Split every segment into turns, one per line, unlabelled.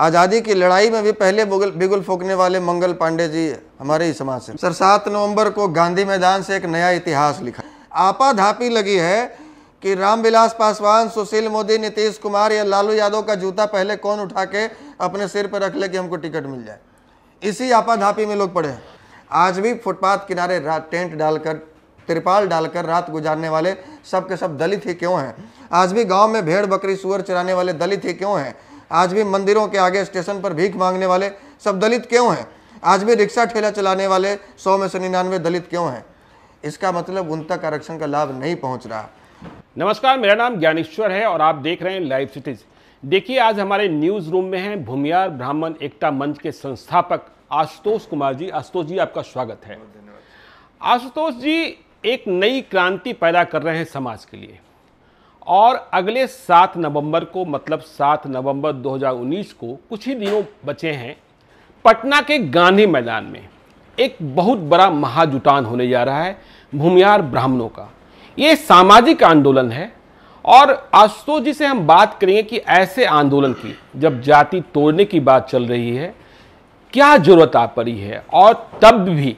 आज़ादी की लड़ाई में भी पहले बुगल बिगुल फूकने वाले मंगल पांडे जी हमारे ही समाज से सर सात नवंबर को गांधी मैदान से एक नया इतिहास लिखा आपा धापी लगी है कि रामविलास पासवान सुशील मोदी नीतीश कुमार या लालू यादव का जूता पहले कौन उठा के अपने सिर पर रख ले कि हमको टिकट मिल जाए इसी आपाधापी में लोग पड़े हैं आज भी फुटपाथ किनारे रात टेंट डालकर तिरपाल डालकर रात गुजारने वाले सबके सब दलित ही क्यों हैं आज भी गांव में भेड़ बकरी सुअर चराने वाले दलित ही क्यों हैं आज भी मंदिरों के आगे स्टेशन पर भीख मांगने वाले सब दलित क्यों हैं आज भी रिक्शा ठेला चलाने वाले सौ में से निन्यानवे दलित क्यों हैं इसका मतलब उन तक आरक्षण का लाभ नहीं पहुंच रहा
नमस्कार मेरा नाम ज्ञानेश्वर है और आप देख रहे हैं लाइव सिटीज देखिए आज हमारे न्यूज रूम में हैं भूमियार ब्राह्मण एकता मंच के संस्थापक आशुतोष कुमार जी आशुतोष जी आपका स्वागत है आशुतोष जी एक नई क्रांति पैदा कर रहे हैं समाज के लिए और अगले सात नवंबर को मतलब सात नवंबर 2019 को कुछ ही दिनों बचे हैं पटना के गांधी मैदान में एक बहुत बड़ा महाजुटान होने जा रहा है भूमिहार ब्राह्मणों का ये सामाजिक आंदोलन है और आशुतोष जी से हम बात करेंगे कि ऐसे आंदोलन की जब जाति तोड़ने की बात चल रही है क्या जरूरत आ पड़ी है और तब भी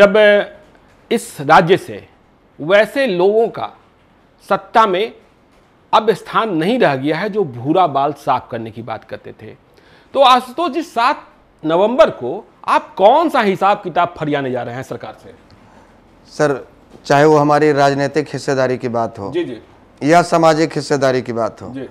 जब इस राज्य से वैसे लोगों का सत्ता में अब स्थान नहीं रह गया है जो भूरा बाल साफ करने की बात करते थे तो आशुतोष जी सात नवंबर को आप कौन सा हिसाब किताब फरियाने जा रहे हैं सरकार से
सर चाहे वो हमारी राजनीतिक हिस्सेदारी की बात हो जी जी या सामाजिक हिस्सेदारी की बात हो जी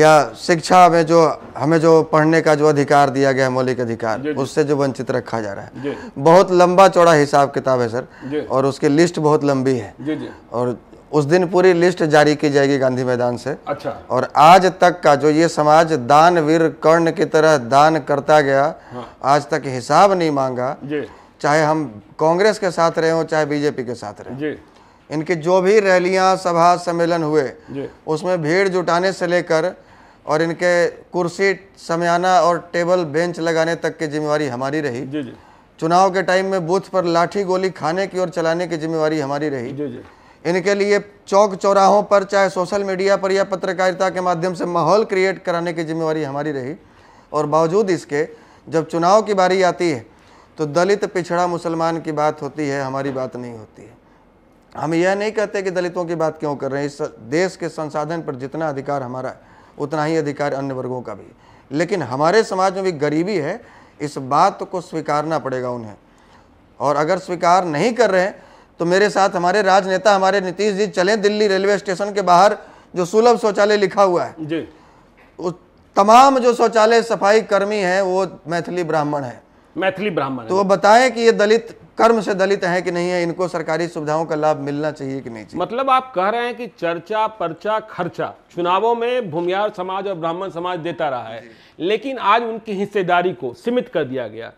या शिक्षा में जो हमें जो पढ़ने का जो अधिकार दिया गया है मौलिक अधिकार उससे जो वंचित रखा जा रहा है बहुत लंबा चौड़ा हिसाब किताब है सर और उसकी लिस्ट बहुत लंबी है और उस दिन पूरी लिस्ट जारी की जाएगी गांधी मैदान से अच्छा और आज तक का जो ये समाज दान वीर कर्ण की तरह दान करता गया हाँ। आज तक हिसाब नहीं मांगा चाहे हम कांग्रेस के साथ रहे हो चाहे बीजेपी के साथ रहे इनके जो भी रैलियां सभा सम्मेलन हुए उसमें भीड़ जुटाने से लेकर और इनके कुर्सी समयाना और टेबल बेंच लगाने तक की जिम्मेवारी हमारी रही जी जी। चुनाव के टाइम में बूथ पर लाठी गोली खाने की और चलाने की जिम्मेवारी हमारी रही जी जी। इनके लिए चौक चौराहों पर चाहे सोशल मीडिया पर या पत्रकारिता के माध्यम से माहौल क्रिएट कराने की जिम्मेवारी हमारी रही और बावजूद इसके जब चुनाव की बारी आती है तो दलित पिछड़ा मुसलमान की बात होती है हमारी बात नहीं होती है हम यह नहीं कहते कि दलितों की बात क्यों कर रहे हैं इस देश के संसाधन पर जितना अधिकार हमारा है उतना ही अधिकार अन्य वर्गों का भी लेकिन हमारे समाज में भी गरीबी है इस बात को स्वीकारना पड़ेगा उन्हें और अगर स्वीकार नहीं कर रहे हैं तो मेरे साथ हमारे राजनेता हमारे नीतीश जी चलें दिल्ली रेलवे स्टेशन के बाहर जो सुलभ शौचालय लिखा हुआ है जी वो तमाम जो शौचालय सफाई कर्मी हैं वो मैथिली ब्राह्मण है
मैथिली ब्राह्मण
तो वो बताएं कि ये दलित कर्म से दलित है कि नहीं है इनको सरकारी सुविधाओं का लाभ मिलना चाहिए कि नहीं चाहिए
मतलब आप कह रहे हैं कि चर्चा पर्चा खर्चा चुनावों में भूमियार समाज और ब्राह्मण समाज देता रहा है लेकिन आज उनकी हिस्सेदारी को सीमित कर दिया गया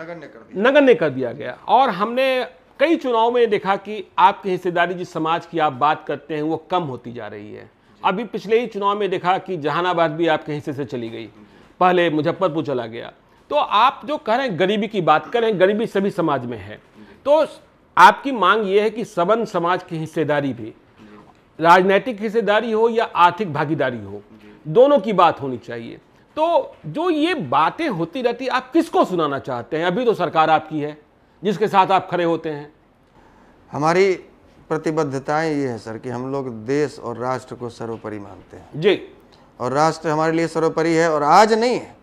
नगर ने कर दिया
नगर ने कर दिया गया और हमने कई चुनाव में देखा कि आपकी हिस्सेदारी जिस समाज की आप बात करते हैं वो कम होती जा रही है अभी पिछले ही चुनाव में देखा कि जहानाबाद भी आपके हिस्से से चली गई पहले मुजफ्फरपुर चला गया तो आप जो कह रहे हैं गरीबी की बात कर रहे हैं गरीबी सभी समाज में है तो आपकी मांग ये है कि सबन समाज की हिस्सेदारी भी राजनैतिक हिस्सेदारी हो या आर्थिक भागीदारी हो दोनों की बात होनी चाहिए तो जो ये बातें होती रहती आप किसको सुनाना चाहते हैं अभी तो सरकार आपकी है जिसके साथ आप खड़े होते हैं
हमारी प्रतिबद्धताएं ये है सर कि हम लोग देश और राष्ट्र को सर्वोपरि मानते हैं जी और राष्ट्र हमारे लिए सर्वोपरि है और आज नहीं है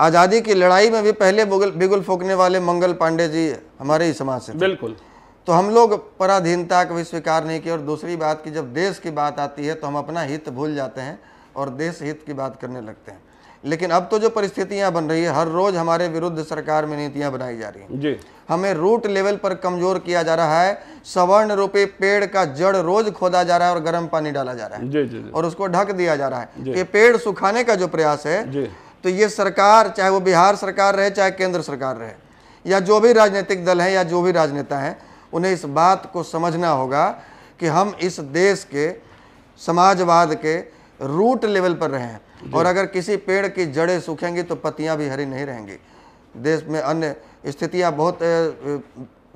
आज़ादी की लड़ाई में भी पहले बिगुल फूकने वाले मंगल पांडे जी हमारे ही समाज से बिल्कुल तो हम लोग पराधीनता को भी स्वीकार नहीं किया और दूसरी बात की जब देश की बात आती है तो हम अपना हित भूल जाते हैं और देश हित की बात करने लगते हैं लेकिन अब तो जो परिस्थितियां बन रही है हर रोज हमारे विरुद्ध सरकार में नीतियां बनाई जा रही हैं हमें रूट लेवल पर कमज़ोर किया जा रहा है सवर्ण रूपी पेड़ का जड़ रोज खोदा जा रहा है और गर्म पानी डाला जा रहा है जी, जी, और उसको ढक दिया जा रहा है ये पेड़ सुखाने का जो प्रयास है तो ये सरकार चाहे वो बिहार सरकार रहे चाहे केंद्र सरकार रहे या जो भी राजनीतिक दल है या जो भी राजनेता है उन्हें इस बात को समझना होगा कि हम इस देश के समाजवाद के रूट लेवल पर रहे हैं और अगर किसी पेड़ की जड़ें सूखेंगी तो पत्तियां भी हरी नहीं रहेंगी देश में अन्य स्थितियां बहुत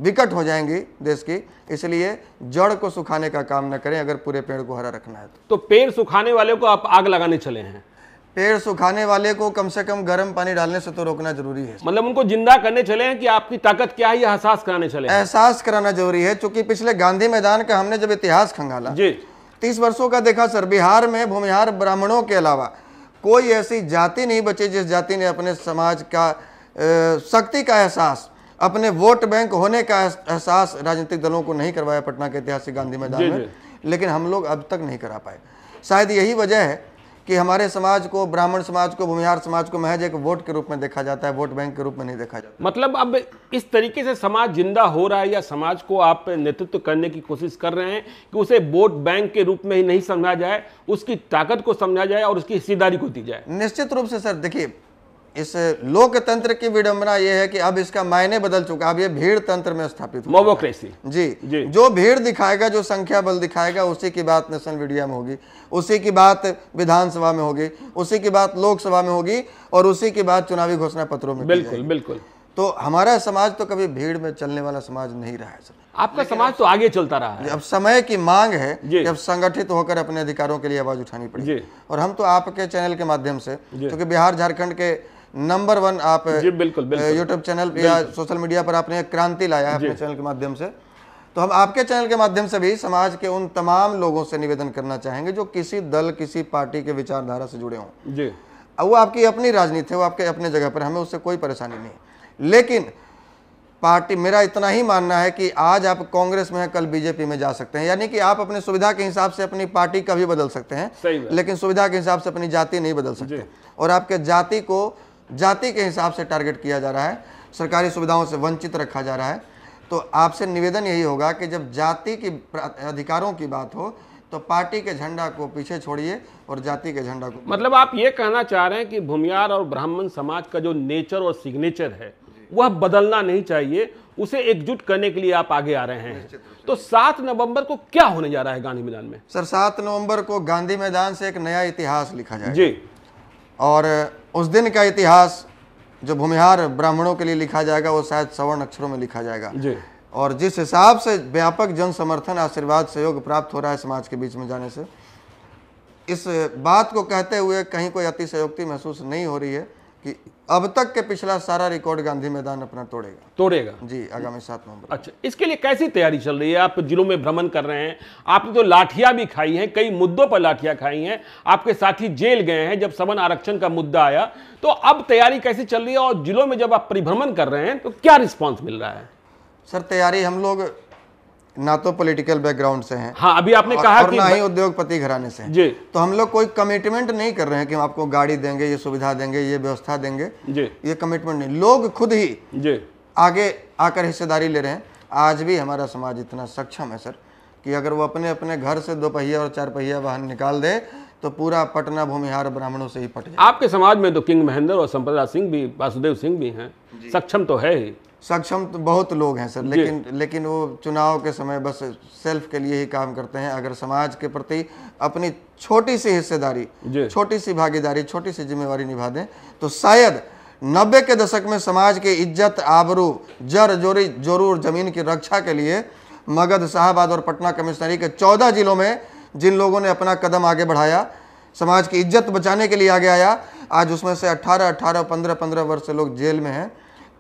विकट हो जाएंगी देश की इसलिए जड़ को सुखाने का काम न करें अगर पूरे पेड़ को हरा रखना है तो, तो पेड़ सुखाने वाले को आप आग लगाने चले हैं पेड़ सुखाने वाले को कम से कम गर्म पानी डालने से तो रोकना जरूरी है मतलब उनको जिंदा करने चले हैं कि आपकी ताकत क्या है एहसास कराने चले एहसास कराना जरूरी है चूंकि पिछले गांधी मैदान का हमने जब इतिहास खंगाला जी तीस वर्षों का देखा सर बिहार में भूमिहार ब्राह्मणों के अलावा कोई ऐसी जाति नहीं बची जिस जाति ने अपने समाज का शक्ति का एहसास अपने वोट बैंक होने का एहसास राजनीतिक दलों को नहीं करवाया पटना के ऐतिहासिक गांधी मैदान में लेकिन हम लोग अब तक नहीं करा पाए शायद यही वजह है कि हमारे समाज को ब्राह्मण समाज को भूमिहार समाज को महज एक वोट के रूप में देखा जाता है वोट बैंक के रूप में नहीं देखा जाता मतलब अब इस
तरीके से समाज जिंदा हो रहा है या समाज को आप नेतृत्व करने की कोशिश कर रहे हैं कि उसे वोट बैंक के रूप में ही नहीं समझा जाए उसकी ताकत को समझा जाए और उसकी हिस्सेदारी को दी जाए निश्चित
रूप से सर देखिए इस लोकतंत्र की विडंबना यह है कि अब इसका मायने बदल चुका अब ये भीड़ तंत्र में स्थापित मोबोक्रेसी जी, जी जो भीड़ दिखाएगा जो संख्या बल दिखाएगा उसी की बात नेशनल मीडिया में होगी उसी की बात विधानसभा में होगी उसी की बात लोकसभा में होगी और उसी की बात चुनावी घोषणा पत्रों में बिल्कुल बिल्कुल तो हमारा समाज तो कभी भीड़ में चलने वाला समाज नहीं रहा है आपका समाज तो आगे चलता रहा है अब समय की मांग है कि अब संगठित तो होकर अपने अधिकारों के लिए आवाज उठानी पड़ेगी और हम तो आपके चैनल के माध्यम से क्योंकि बिहार झारखंड के नंबर वन आप जी बिल्कुल, बिल्कुल यूट्यूब चैनल या सोशल मीडिया पर आपने क्रांति लाया है अपने चैनल के माध्यम से तो हम आपके चैनल के माध्यम से भी समाज के उन तमाम लोगों से निवेदन करना चाहेंगे जो किसी दल किसी पार्टी के विचारधारा से जुड़े हों वो आपकी अपनी राजनीति है वो आपके अपने जगह पर हमें उससे कोई परेशानी नहीं लेकिन पार्टी मेरा इतना ही मानना है कि आज आप कांग्रेस में हैं कल बीजेपी में जा सकते हैं यानी कि आप अपने सुविधा के हिसाब से अपनी पार्टी कभी बदल सकते हैं लेकिन सुविधा के हिसाब से अपनी जाति नहीं बदल सकते और आपके जाति को जाति के हिसाब से टारगेट किया जा रहा है सरकारी सुविधाओं से वंचित रखा जा रहा है तो आपसे निवेदन यही होगा कि जब जाति की अधिकारों की बात हो तो पार्टी के झंडा को पीछे छोड़िए और जाति के झंडा को
मतलब आप ये कहना चाह रहे हैं कि भूमियार और ब्राह्मण समाज का जो नेचर और सिग्नेचर है वह बदलना नहीं चाहिए उसे एकजुट करने के लिए आप आगे आ रहे हैं तो सात नवंबर को क्या होने जा रहा है गांधी
मैदान में सर सात नवंबर को गांधी मैदान से एक नया इतिहास लिखा जाए जी और उस दिन का इतिहास जो भूमिहार ब्राह्मणों के लिए लिखा जाएगा वो शायद सवर्ण अक्षरों में लिखा जाएगा जी और जिस हिसाब से व्यापक जन समर्थन आशीर्वाद सहयोग प्राप्त हो रहा है समाज के बीच में जाने से इस बात को कहते हुए कहीं कोई अतिशयोक्ति महसूस नहीं हो रही है कि अब तक के पिछला सारा रिकॉर्ड गांधी मैदान अपना तोड़ेगा तोड़ेगा जी आगामी सात नवंबर अच्छा इसके लिए कैसी तैयारी
चल रही है आप जिलों में भ्रमण कर रहे हैं आपने तो लाठियां भी खाई हैं कई मुद्दों पर लाठियां खाई हैं आपके साथी जेल गए हैं जब सवन आरक्षण का मुद्दा आया तो अब तैयारी कैसी चल रही है और जिलों में जब आप परिभ्रमण कर रहे हैं तो क्या रिस्पॉन्स मिल
रहा है सर तैयारी हम लोग ना तो पॉलिटिकल बैकग्राउंड से हैं हाँ अभी आपने कहा और कि ना ही उद्योगपति घराने से जी तो हम लोग कोई कमिटमेंट नहीं कर रहे हैं कि हम आपको गाड़ी देंगे ये सुविधा देंगे ये व्यवस्था देंगे जी ये कमिटमेंट नहीं लोग खुद ही जी आगे आकर हिस्सेदारी ले रहे हैं आज भी हमारा समाज इतना सक्षम है सर कि अगर वो अपने अपने घर से दो पहिया और चार पहिया वाहन निकाल दे तो पूरा पटना भूमिहार ब्राह्मणों से ही पट जाए
आपके समाज में तो किंग महेंद्र और संपदा सिंह भी वासुदेव सिंह भी हैं सक्षम तो है ही
सक्षम तो बहुत लोग हैं सर लेकिन लेकिन वो चुनाव के समय बस सेल्फ के लिए ही काम करते हैं अगर समाज के प्रति अपनी छोटी सी हिस्सेदारी छोटी सी भागीदारी छोटी सी जिम्मेवारी निभा दें तो शायद नब्बे के दशक में समाज की इज्जत आबरू जर जोरी जरूर जमीन की रक्षा के लिए मगध शाहबाद और पटना कमिश्नरी के चौदह जिलों में जिन लोगों ने अपना कदम आगे बढ़ाया समाज की इज्जत बचाने के लिए आगे आया आज उसमें से अट्ठारह अट्ठारह पंद्रह पंद्रह वर्ष से लोग जेल में हैं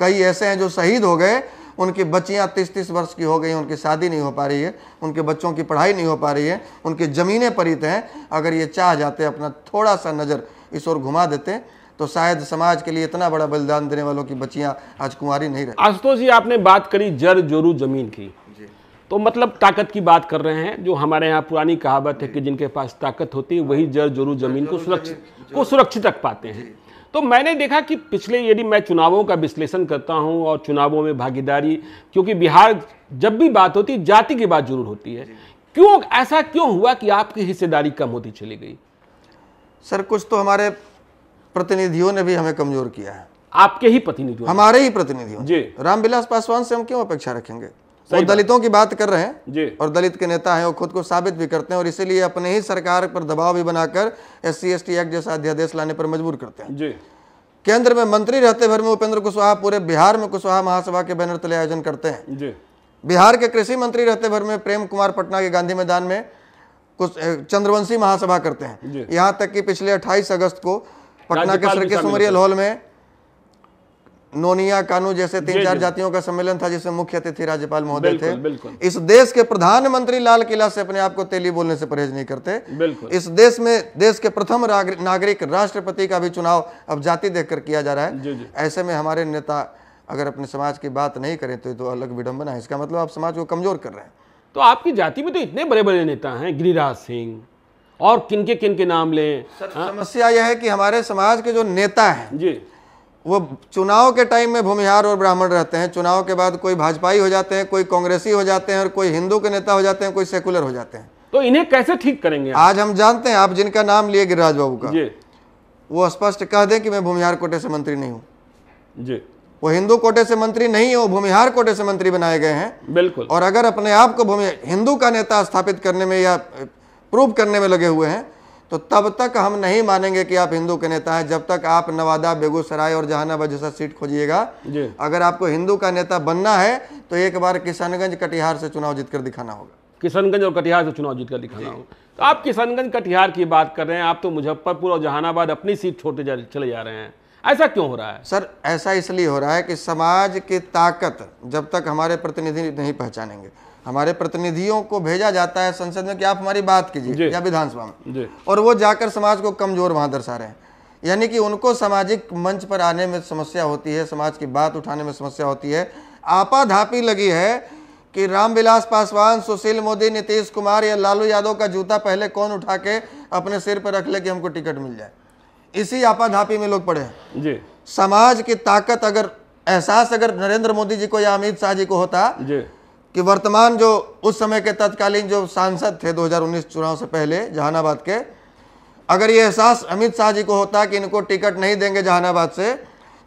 कई ऐसे हैं जो शहीद हो गए उनकी बच्चियां तीस तीस वर्ष की हो गई उनकी शादी नहीं हो पा रही है उनके बच्चों की पढ़ाई नहीं हो पा रही है उनकी ज़मीनें परित हैं अगर ये चाह जाते अपना थोड़ा सा नज़र इस ओर घुमा देते तो शायद समाज के लिए इतना बड़ा बलिदान देने वालों की बच्चियां आज कुंवारी नहीं रही
आशुतोष जी आपने बात करी जर जोरू जमीन की तो मतलब ताकत की बात कर रहे हैं जो हमारे यहाँ पुरानी कहावत है कि जिनके पास ताकत होती है वही जर जोरू जमीन को सुरक्षित को सुरक्षित रख पाते हैं तो मैंने देखा कि पिछले यदि मैं चुनावों का विश्लेषण करता हूं और चुनावों में भागीदारी क्योंकि बिहार जब भी बात होती है जाति की बात जरूर होती है क्यों ऐसा
क्यों हुआ कि आपकी हिस्सेदारी कम होती चली गई सर कुछ तो हमारे प्रतिनिधियों ने भी हमें कमजोर किया है आपके ही प्रतिनिधियों हमारे ही प्रतिनिधियों जी रामविलास पासवान से हम क्यों अपेक्षा रखेंगे वो दलितों की बात कर रहे हैं जी और दलित के नेता हैं वो खुद को साबित भी करते हैं और इसीलिए अपने ही सरकार पर दबाव भी बनाकर एस सी एक्ट जैसा अध्यादेश लाने पर मजबूर करते हैं जी केंद्र में मंत्री रहते भर में उपेंद्र कुशवाहा पूरे बिहार में कुशवाहा महासभा के बैनर तले आयोजन करते हैं जी बिहार के कृषि मंत्री रहते भर में प्रेम कुमार पटना के गांधी मैदान में कुछ चंद्रवंशी महासभा करते हैं यहाँ तक कि पिछले 28 अगस्त को पटना के सरके सुमरियल हॉल में नोनिया कानू जैसे तीन चार जातियों का सम्मेलन था जिसमें मुख्य अतिथि राज्यपाल महोदय थे बिल्कुल। इस देश के प्रधानमंत्री लाल किला से अपने आप को तेली बोलने से परहेज नहीं करते इस देश में देश के प्रथम नागरिक राष्ट्रपति का भी चुनाव अब जाति देखकर किया जा रहा है ऐसे में हमारे नेता अगर अपने समाज की बात नहीं करें तो ये तो अलग विडम्बना है इसका मतलब आप समाज को कमजोर कर रहे हैं तो आपकी जाति में तो इतने बड़े बड़े नेता हैं गिरिराज सिंह और किनके किनके नाम लें समस्या यह है कि हमारे समाज के जो नेता हैं जी वो चुनाव के टाइम में भूमिहार और ब्राह्मण रहते हैं चुनाव के बाद कोई भाजपाई हो जाते हैं कोई कांग्रेसी हो जाते हैं और कोई हिंदू के नेता हो जाते हैं कोई सेकुलर हो जाते हैं तो इन्हें कैसे ठीक करेंगे आज हम जानते हैं आप जिनका नाम लिए गिरिराज बाबू का वो स्पष्ट कह दें कि मैं भूमिहार कोटे से मंत्री नहीं हूँ जी वो हिंदू कोटे से मंत्री नहीं है वो भूमिहार कोटे से मंत्री बनाए गए हैं बिल्कुल और अगर अपने आप को भूमि हिंदू का नेता स्थापित करने में या प्रूव करने में लगे हुए हैं तो तब तक हम नहीं मानेंगे कि आप हिंदू के नेता हैं जब तक आप नवादा बेगूसराय और जहानाबाद जैसा सीट खोजिएगा अगर आपको हिंदू का नेता बनना है तो एक बार किशनगंज कटिहार से चुनाव जीतकर दिखाना होगा
किशनगंज और कटिहार से चुनाव जीतकर दिखाना होगा तो आप किशनगंज कटिहार की बात कर रहे हैं आप तो मुजफ्फरपुर और जहानाबाद अपनी सीट छोड़ते चले जा रहे
हैं ऐसा क्यों हो रहा है सर ऐसा इसलिए हो रहा है कि समाज की ताकत जब तक हमारे प्रतिनिधि नहीं पहचानेंगे हमारे प्रतिनिधियों को भेजा जाता है संसद में कि आप हमारी बात कीजिए या विधानसभा में और वो जाकर समाज को कमजोर वहां दर्शा रहे हैं यानी कि उनको सामाजिक मंच पर आने में समस्या होती है समाज की बात उठाने में समस्या होती है आपाधापी लगी है कि रामविलास पासवान सुशील मोदी नीतीश कुमार या लालू यादव का जूता पहले कौन उठा के अपने सिर पर रख ले कि हमको टिकट मिल जाए इसी आपाधापी में लोग पड़े हैं जी समाज की ताकत अगर एहसास अगर नरेंद्र मोदी जी को या अमित शाह जी को होता कि वर्तमान जो उस समय के तत्कालीन जो सांसद थे 2019 चुनाव से पहले जहानाबाद के अगर ये एहसास अमित शाह जी को होता कि इनको टिकट नहीं देंगे जहानाबाद से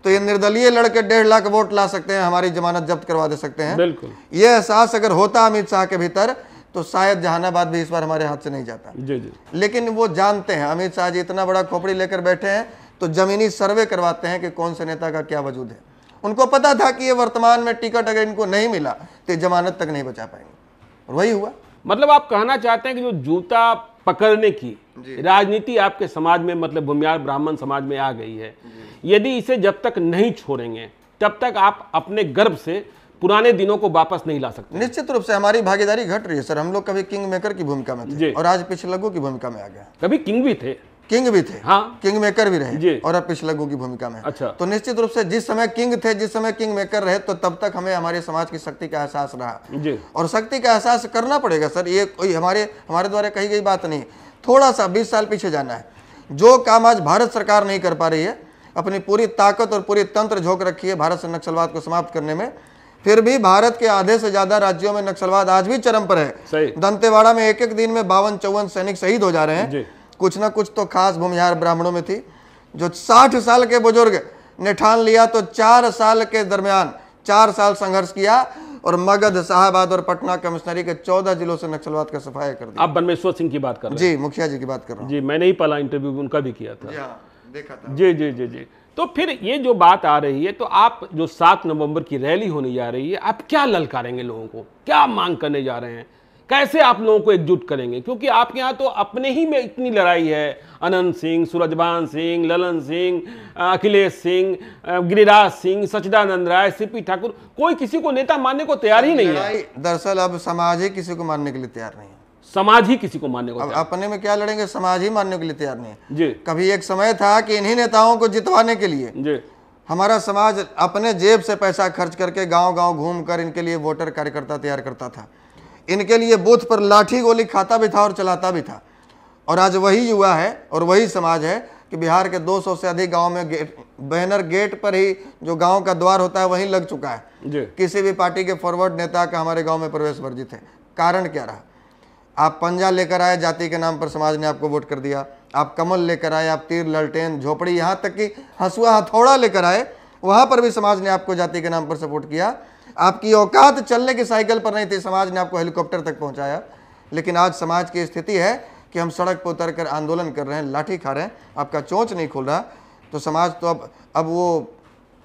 तो ये निर्दलीय लड़के डेढ़ लाख वोट ला सकते हैं हमारी जमानत जब्त करवा दे सकते हैं बिल्कुल ये एहसास अगर होता अमित शाह के भीतर तो शायद जहानाबाद भी इस बार हमारे हाथ से नहीं जाता जी जी लेकिन वो जानते हैं अमित शाह जी इतना बड़ा खोपड़ी लेकर बैठे हैं तो जमीनी सर्वे करवाते हैं कि कौन से नेता का क्या वजूद है उनको पता था कि ये वर्तमान में टिकट अगर इनको नहीं मिला तो जमानत तक नहीं बचा पाएंगे और वही हुआ मतलब आप कहना चाहते हैं कि जो
जूता पकड़ने की राजनीति आपके समाज में मतलब भूमियार ब्राह्मण समाज में आ गई है यदि इसे जब तक नहीं छोड़ेंगे तब तक आप अपने गर्व से पुराने दिनों को वापस नहीं ला सकते
निश्चित रूप से हमारी भागीदारी घट रही है सर हम लोग कभी किंग मेकर की भूमिका में थे और आज पिछले लघु की भूमिका में आ गया कभी किंग भी थे किंग भी थे हाँ किंग मेकर भी रहे और अब गो की भूमिका में अच्छा तो निश्चित रूप से जिस समय किंग थे जिस समय किंग मेकर रहे तो तब तक हमें हमारे समाज की शक्ति का एहसास रहा जी। और शक्ति का एहसास करना पड़ेगा सर ये कोई हमारे हमारे द्वारा कही गई बात नहीं थोड़ा सा बीस साल पीछे जाना है जो काम आज भारत सरकार नहीं कर पा रही है अपनी पूरी ताकत और पूरी तंत्र झोंक रखी है भारत से नक्सलवाद को समाप्त करने में फिर भी भारत के आधे से ज्यादा राज्यों में नक्सलवाद आज भी चरम पर है दंतेवाड़ा में एक एक दिन में बावन चौवन सैनिक शहीद हो जा रहे हैं कुछ ना कुछ तो खास भूमिहार ब्राह्मणों में थी जो साठ साल के बुजुर्ग ने ठान लिया तो चार साल के दरमियान चार साल संघर्ष किया और मगध शाहबाद और पटना कमिश्नरी के चौदह जिलों से नक्सलवाद का सफाया कर दिया आप बनमेश्वर सिंह की बात कर रहे जी मुखिया जी की बात कर रहा हूँ जी मैंने ही पहला इंटरव्यू उनका भी किया था हाँ, देखा था जी जी
जी जी तो फिर ये जो बात आ रही है तो आप जो सात नवंबर की रैली होने जा रही है आप क्या ललकारेंगे लोगों को क्या मांग करने जा रहे हैं कैसे आप लोगों को एकजुट करेंगे क्योंकि आपके यहाँ तो अपने ही में इतनी लड़ाई है अनंत सिंह सूरजभान सिंह ललन सिंह अखिलेश सिंह गिरिराज सिंह सचिदानंद राय सीपी ठाकुर कोई किसी को नेता
मानने को तैयार ही नहीं है दरअसल अब समाज ही किसी को मानने के लिए तैयार नहीं है समाज ही किसी को मानने को अब अपने में क्या लड़ेंगे समाज ही मानने के लिए तैयार नहीं है जी कभी एक समय था कि इन्हीं नेताओं को जितवाने के लिए जी हमारा समाज अपने जेब से पैसा खर्च करके गांव गांव घूमकर इनके लिए वोटर कार्यकर्ता तैयार करता था इनके लिए बूथ पर लाठी गोली खाता भी था और चलाता भी था और आज वही युवा है और वही समाज है कि बिहार के 200 से अधिक गांव में गेट बैनर गेट पर ही जो गांव का द्वार होता है वहीं लग चुका है किसी भी पार्टी के फॉरवर्ड नेता का हमारे गांव में प्रवेश वर्जित है कारण क्या रहा आप पंजा लेकर आए जाति के नाम पर समाज ने आपको वोट कर दिया आप कमल लेकर आए आप तीर ललटेन झोपड़ी यहाँ तक कि हंसुआ हथौड़ा लेकर आए वहाँ पर भी समाज ने आपको जाति के नाम पर सपोर्ट किया आपकी औकात चलने की साइकिल पर नहीं थी समाज ने आपको हेलीकॉप्टर तक पहुंचाया लेकिन आज समाज की स्थिति है कि हम सड़क पर उतर कर आंदोलन कर रहे हैं लाठी खा रहे हैं आपका चोंच नहीं खुल रहा तो समाज तो अब अब वो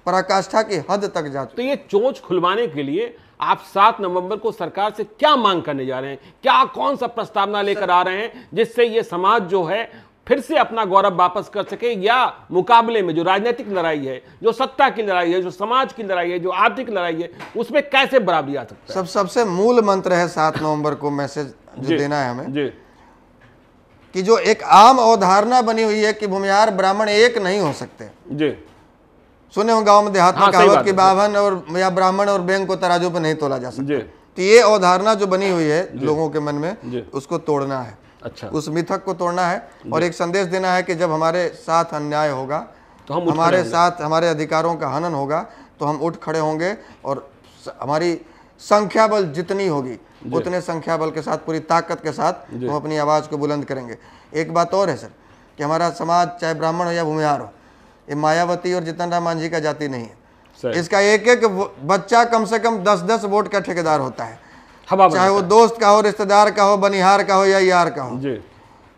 पराकाष्ठा की हद तक जा तो ये चोंच खुलवाने के
लिए आप सात नवंबर को सरकार से क्या मांग करने जा रहे हैं क्या कौन सा प्रस्तावना लेकर आ रहे हैं जिससे ये समाज जो है फिर से अपना गौरव वापस कर सके या मुकाबले में जो राजनीतिक लड़ाई है जो सत्ता की लड़ाई है जो समाज की लड़ाई है जो आर्थिक लड़ाई है उसमें कैसे बराबरी आ
सकती सब सबसे मूल मंत्र है सात नवंबर को मैसेज जो देना है हमें जी कि जो एक आम अवधारणा बनी हुई है कि भूमिहार ब्राह्मण एक नहीं हो सकते जी सुने हो गांव में देहात में हाँ, कहावत की बाहन और या ब्राह्मण और बैंक को तराजू पर नहीं तोला जा सकता तो ये अवधारणा जो बनी हुई है लोगों के मन में उसको तोड़ना है अच्छा उस मिथक को तोड़ना है और एक संदेश देना है कि जब हमारे साथ अन्याय होगा तो हम हमारे साथ हमारे अधिकारों का हनन होगा तो हम उठ खड़े होंगे और हमारी संख्या बल जितनी होगी उतने संख्या बल के साथ पूरी ताकत के साथ हम तो अपनी आवाज़ को बुलंद करेंगे एक बात और है सर कि हमारा समाज चाहे ब्राह्मण हो या भूमिहार हो ये मायावती और जितन राम मांझी का जाति नहीं है इसका एक एक बच्चा कम से कम दस दस वोट का ठेकेदार होता है हवा चाहे वो दोस्त का हो रिश्तेदार का हो बनिहार का हो या यार का हो जी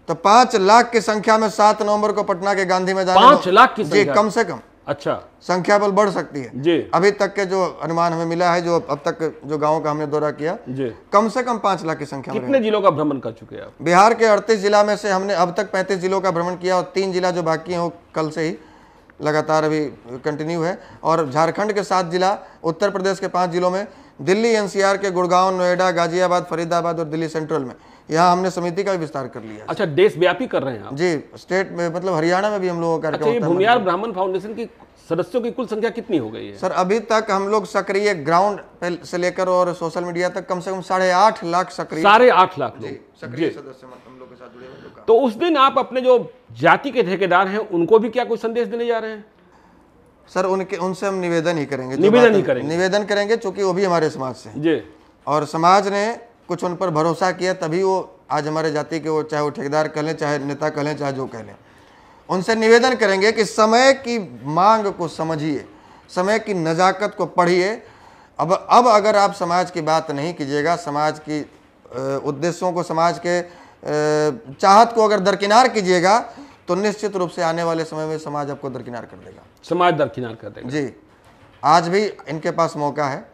तो पांच लाख की संख्या में सात नवंबर को पटना के गांधी मैदान पांच लाख की जी कम से कम अच्छा संख्या बल बढ़ सकती है जी अभी तक के जो अनुमान हमें मिला है जो अब तक जो गांव का हमने दौरा किया जी कम से कम पांच लाख की संख्या कितने जिलों का
भ्रमण कर चुके हैं
बिहार के अड़तीस जिला में से हमने अब तक पैंतीस जिलों का भ्रमण किया और तीन जिला जो बाकी हैं वो कल से ही लगातार अभी कंटिन्यू है और झारखंड के सात जिला उत्तर प्रदेश के पांच जिलों में दिल्ली एनसीआर के गुड़गांव नोएडा गाजियाबाद फरीदाबाद और दिल्ली सेंट्रल में यहाँ हमने समिति का विस्तार कर लिया अच्छा देश व्यापी कर रहे हैं आप? जी स्टेट में मतलब हरियाणा में भी हम लोगों का अच्छा, भूमियार
ब्राह्मण फाउंडेशन की सदस्यों की कुल संख्या कितनी हो गई है सर
अभी तक हम लोग सक्रिय ग्राउंड से लेकर और सोशल मीडिया तक कम से कम साढ़े आठ लाख सक्रिय साढ़े
आठ लाख जी सक्रिय सदस्य के साथ तो उस दिन आप अपने जो जाति के ठेकेदार हैं उनको भी क्या कोई संदेश देने जा रहे
हैं सर उनके उनसे हम निवेदन ही करेंगे निवेदन ही करेंगे निवेदन करेंगे चूंकि वो भी हमारे समाज से जी और समाज ने कुछ उन पर भरोसा किया तभी वो आज हमारे जाति के वो चाहे वो ठेकेदार कह लें चाहे नेता कह लें चाहे जो कह लें उनसे निवेदन करेंगे कि समय की मांग को समझिए समय की नज़ाकत को पढ़िए अब अब अगर आप समाज की बात नहीं कीजिएगा समाज की उद्देश्यों को समाज के चाहत को अगर दरकिनार कीजिएगा तो निश्चित रूप से आने वाले समय में समाज आपको दरकिनार कर देगा समाज दरकिनार कर देगा जी आज भी इनके पास मौका है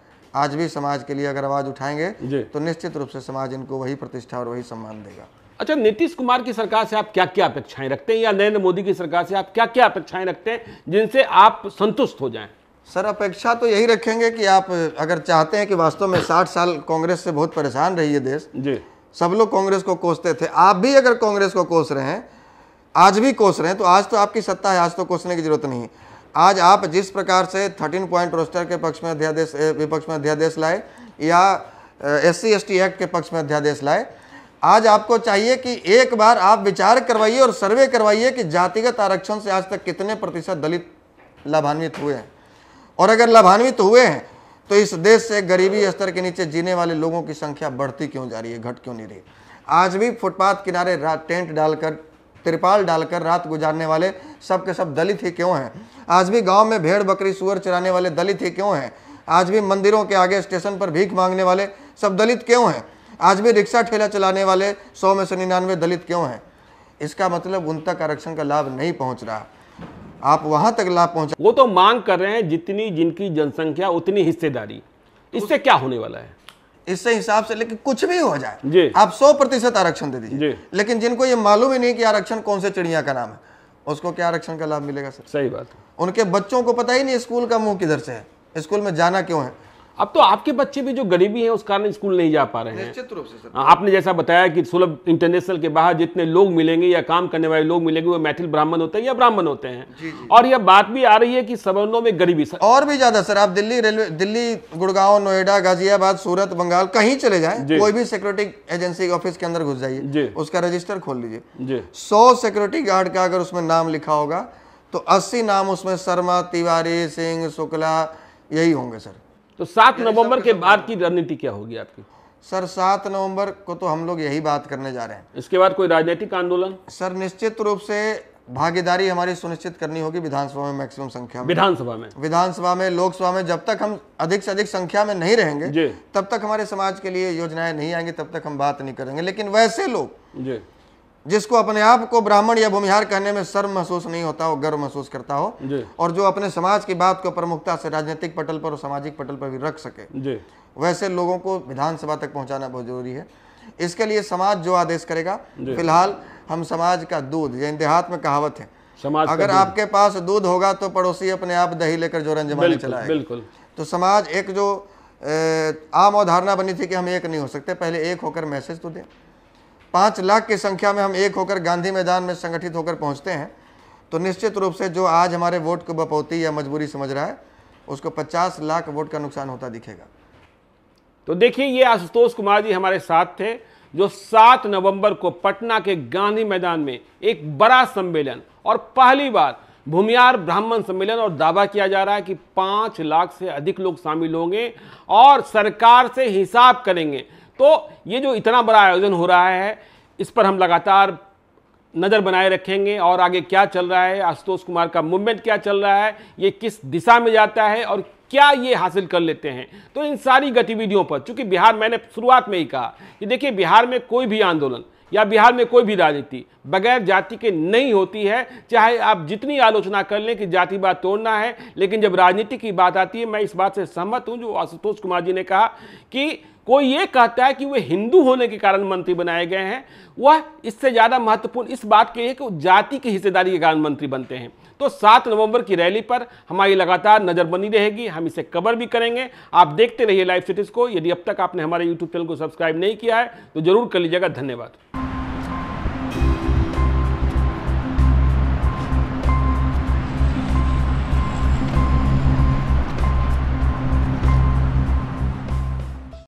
आज भी समाज के लिए अगर आवाज उठाएंगे तो निश्चित रूप से समाज इनको वही प्रतिष्ठा और वही सम्मान देगा अच्छा
नीतीश कुमार की सरकार से आप क्या क्या अपेक्षाएं रखते हैं या नरेंद्र मोदी की सरकार से आप क्या क्या अपेक्षाएं रखते हैं
जिनसे आप संतुष्ट हो जाएं सर अपेक्षा तो यही रखेंगे कि आप अगर चाहते हैं कि वास्तव में 60 साल कांग्रेस से बहुत परेशान रही है देश जी सब लोग कांग्रेस को कोसते थे आप भी अगर कांग्रेस को कोस रहे हैं आज भी कोस रहे हैं तो आज तो आपकी सत्ता है आज तो कोसने की जरूरत नहीं है आज आप जिस प्रकार से 13 पॉइंट रोस्टर के पक्ष में अध्यादेश विपक्ष में अध्यादेश लाए या एस सी एक्ट के पक्ष में अध्यादेश लाए आज आपको चाहिए कि एक बार आप विचार करवाइए और सर्वे करवाइए कि जातिगत आरक्षण से आज तक कितने प्रतिशत दलित लाभान्वित हुए हैं और अगर लाभान्वित हुए हैं तो इस देश से गरीबी स्तर के नीचे जीने वाले लोगों की संख्या बढ़ती क्यों जा रही है घट क्यों नहीं रही आज भी फुटपाथ किनारे टेंट डालकर त्रिपाल डालकर रात गुजारने वाले सब के सब दलित ही क्यों हैं आज भी गांव में भेड़ बकरी सुअर चराने वाले दलित ही क्यों हैं आज भी मंदिरों के आगे स्टेशन पर भीख मांगने वाले सब दलित क्यों हैं आज भी रिक्शा ठेला चलाने वाले सौ में से निन्यानवे दलित क्यों हैं इसका मतलब उन तक आरक्षण का लाभ नहीं पहुंच रहा आप वहां तक लाभ पहुंचा वो तो मांग कर रहे हैं जितनी जिनकी जनसंख्या उतनी हिस्सेदारी इससे क्या होने वाला है इससे हिसाब से लेकिन कुछ भी हो जाए आप सौ प्रतिशत आरक्षण दे दीजिए लेकिन जिनको ये मालूम ही नहीं कि आरक्षण कौन से चिड़िया का नाम है उसको क्या आरक्षण का लाभ मिलेगा सर सही बात उनके बच्चों को पता ही नहीं स्कूल का मुंह किधर से है स्कूल में जाना क्यों है अब तो आपके
बच्चे भी जो गरीबी है उस कारण स्कूल नहीं जा पा रहे हैं निश्चित रूप से सर हाँ, आपने जैसा बताया कि सुलभ इंटरनेशनल के बाहर जितने लोग मिलेंगे या काम करने वाले लोग मिलेंगे वो मैथिल ब्राह्मण होते हैं या ब्राह्मण होते हैं जी जी। और यह
बात भी आ रही है कि सवर्णों में गरीबी सर और भी ज्यादा सर आप दिल्ली रेलवे दिल्ली गुड़गांव नोएडा गाजियाबाद सूरत बंगाल कहीं चले जाए कोई भी सिक्योरिटी एजेंसी के ऑफिस के अंदर घुस जाइए उसका रजिस्टर खोल लीजिए सौ सिक्योरिटी गार्ड का अगर उसमें नाम लिखा होगा तो अस्सी नाम उसमें शर्मा तिवारी सिंह शुक्ला यही होंगे सर तो सात नवंबर के बाद की रणनीति क्या होगी आपकी सर सात नवंबर को तो हम लोग यही बात करने जा रहे हैं इसके बाद कोई राजनीतिक आंदोलन सर निश्चित रूप से भागीदारी हमारी सुनिश्चित करनी होगी विधानसभा में मैक्सिमम संख्या में विधानसभा में विधानसभा में लोकसभा में जब तक हम अधिक से अधिक संख्या में नहीं रहेंगे तब तक हमारे समाज के लिए योजनाएं नहीं आएंगी तब तक हम बात नहीं करेंगे लेकिन वैसे लोग जिसको अपने आप को ब्राह्मण या भूमिहार कहने में शर्म महसूस नहीं होता हो गर्व महसूस करता हो और जो अपने समाज की बात को प्रमुखता से राजनीतिक पटल पर और सामाजिक पटल पर भी रख सके वैसे लोगों को विधानसभा तक पहुंचाना बहुत जरूरी है इसके लिए समाज जो आदेश करेगा फिलहाल हम समाज का दूध या देहात में कहावत है समाज अगर आपके पास दूध होगा तो पड़ोसी अपने आप दही लेकर जोरन जमाने चला बिल्कुल तो समाज एक जो आम अवधारणा बनी थी कि हम एक नहीं हो सकते पहले एक होकर मैसेज तो दें पाँच लाख की संख्या में हम एक होकर गांधी मैदान में संगठित होकर पहुंचते हैं तो निश्चित रूप से जो आज हमारे वोट को बपौती या मजबूरी समझ रहा है उसको 50 लाख वोट का नुकसान होता दिखेगा
तो देखिए ये आशुतोष कुमार जी हमारे साथ थे जो 7 नवंबर को पटना के गांधी मैदान में एक बड़ा सम्मेलन और पहली बार भूमियार ब्राह्मण सम्मेलन और दावा किया जा रहा है कि पाँच लाख से अधिक लोग शामिल होंगे और सरकार से हिसाब करेंगे तो ये जो इतना बड़ा आयोजन हो रहा है इस पर हम लगातार नज़र बनाए रखेंगे और आगे क्या चल रहा है आशुतोष कुमार का मूवमेंट क्या चल रहा है ये किस दिशा में जाता है और क्या ये हासिल कर लेते हैं तो इन सारी गतिविधियों पर चूंकि बिहार मैंने शुरुआत में ही कहा कि देखिए बिहार में कोई भी आंदोलन या बिहार में कोई भी राजनीति बगैर जाति के नहीं होती है चाहे आप जितनी आलोचना कर लें कि जातिवाद तोड़ना है लेकिन जब राजनीति की बात आती है मैं इस बात से सहमत हूँ जो आशुतोष कुमार जी ने कहा कि कोई ये कहता है कि वे हिंदू होने के कारण मंत्री बनाए गए हैं वह इससे ज़्यादा महत्वपूर्ण इस बात के लिए कि जाति की हिस्सेदारी के कारण मंत्री बनते हैं तो सात नवंबर की रैली पर हमारी लगातार नज़र बनी रहेगी हम इसे कवर भी करेंगे आप देखते रहिए लाइव सिटीज़ को यदि अब तक आपने हमारे यूट्यूब चैनल को सब्सक्राइब नहीं किया है तो ज़रूर कर लीजिएगा धन्यवाद